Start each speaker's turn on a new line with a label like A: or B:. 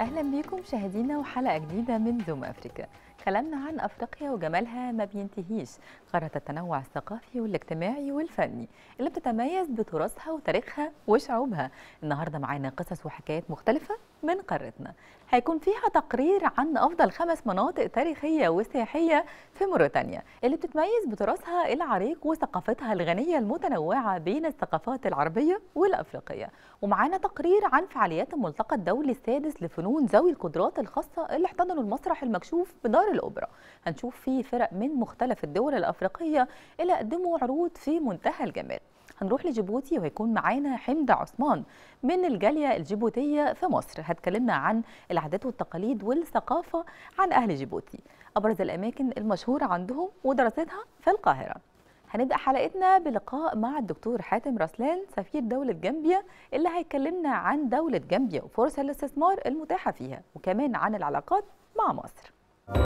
A: اهلا بيكم مشاهدينا وحلقه جديده من زوم افريكا كلامنا عن افريقيا وجمالها ما بينتهيش قاره التنوع الثقافي والاجتماعي والفني اللي بتتميز بتراثها وتاريخها وشعوبها النهارده معانا قصص وحكايات مختلفه من قارتنا هيكون فيها تقرير عن أفضل خمس مناطق تاريخية وسياحية في موريتانيا اللي بتتميز بتراثها العريق وثقافتها الغنية المتنوعة بين الثقافات العربية والأفريقية ومعانا تقرير عن فعاليات الملتقى الدولي السادس لفنون ذوي القدرات الخاصة اللي احتضنوا المسرح المكشوف بدار الأوبرا هنشوف فيه فرق من مختلف الدول الأفريقية اللي قدموا عروض في منتهى الجمال هنروح لجيبوتي وهيكون معانا حمدة عثمان من الجالية الجيبوتية في مصر هتكلمنا عن العادات والتقاليد والثقافة عن أهل جيبوتي أبرز الأماكن المشهورة عندهم ودراستها في القاهرة هنبدأ حلقتنا بلقاء مع الدكتور حاتم رسلان سفير دولة جامبيا اللي هيكلمنا عن دولة جامبيا وفرص الاستثمار المتاحة فيها وكمان عن العلاقات مع مصر